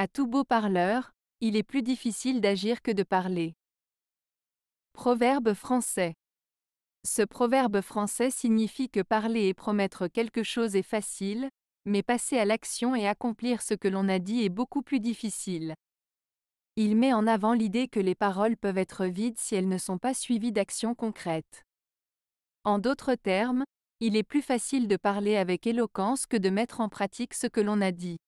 À tout beau parleur, il est plus difficile d'agir que de parler. Proverbe français. Ce proverbe français signifie que parler et promettre quelque chose est facile, mais passer à l'action et accomplir ce que l'on a dit est beaucoup plus difficile. Il met en avant l'idée que les paroles peuvent être vides si elles ne sont pas suivies d'actions concrètes. En d'autres termes, il est plus facile de parler avec éloquence que de mettre en pratique ce que l'on a dit.